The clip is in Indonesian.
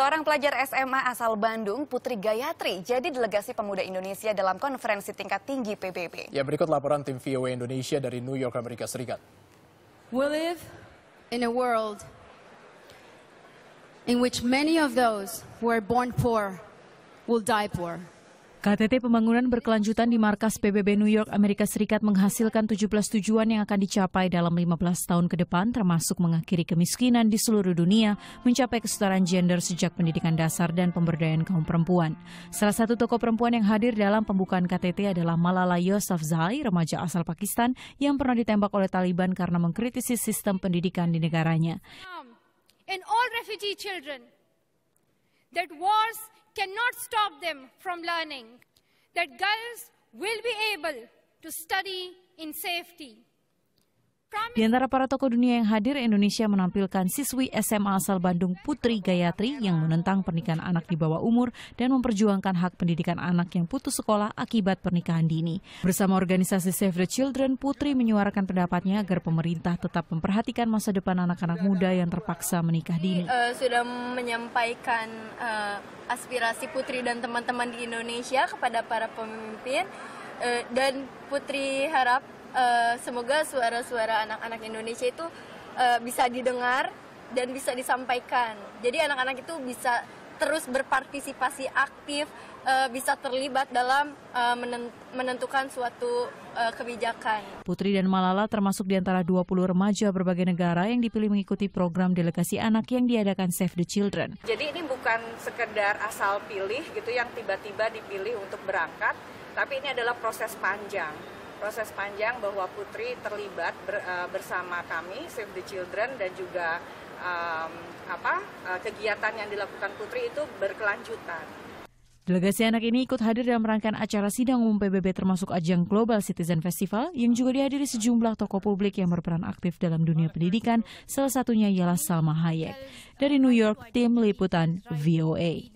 Seorang pelajar SMA asal Bandung, Putri Gayatri, jadi delegasi pemuda Indonesia dalam konferensi tingkat tinggi PBB. Ya, berikut laporan tim VOA Indonesia dari New York, Amerika Serikat. We live in a world in which many of those who are born poor will die poor. KTT pembangunan berkelanjutan di markas PBB New York, Amerika Serikat menghasilkan 17 tujuan yang akan dicapai dalam 15 tahun ke depan, termasuk mengakhiri kemiskinan di seluruh dunia, mencapai kesetaraan gender sejak pendidikan dasar dan pemberdayaan kaum perempuan. Salah satu tokoh perempuan yang hadir dalam pembukaan KTT adalah Malala Yousafzai, remaja asal Pakistan yang pernah ditembak oleh Taliban karena mengkritisi sistem pendidikan di negaranya. In all refugee children that wars cannot stop them from learning, that girls will be able to study in safety. Di antara para tokoh dunia yang hadir, Indonesia menampilkan siswi SMA asal Bandung Putri Gayatri yang menentang pernikahan anak di bawah umur dan memperjuangkan hak pendidikan anak yang putus sekolah akibat pernikahan dini. Bersama organisasi Save the Children, Putri menyuarakan pendapatnya agar pemerintah tetap memperhatikan masa depan anak-anak muda yang terpaksa menikah dini. Eh, sudah menyampaikan eh, aspirasi Putri dan teman-teman di Indonesia kepada para pemimpin eh, dan Putri harap Eh, semoga suara-suara anak-anak Indonesia itu uh, bisa didengar dan bisa disampaikan. Jadi anak-anak itu bisa terus berpartisipasi aktif, uh, bisa terlibat dalam uh, menentukan suatu uh, kebijakan. Putri dan Malala termasuk di antara 20 remaja berbagai negara yang dipilih mengikuti program delegasi anak yang diadakan Save the Children. Jadi ini bukan sekedar asal pilih gitu yang tiba-tiba dipilih untuk berangkat, tapi ini adalah proses panjang proses panjang bahwa Putri terlibat ber, uh, bersama kami Save the Children dan juga um, apa uh, kegiatan yang dilakukan Putri itu berkelanjutan. Delegasi anak ini ikut hadir dalam rangkaian acara sidang umum PBB termasuk ajang Global Citizen Festival yang juga dihadiri sejumlah tokoh publik yang berperan aktif dalam dunia pendidikan, salah satunya ialah Salma Hayek. Dari New York, tim liputan VOA.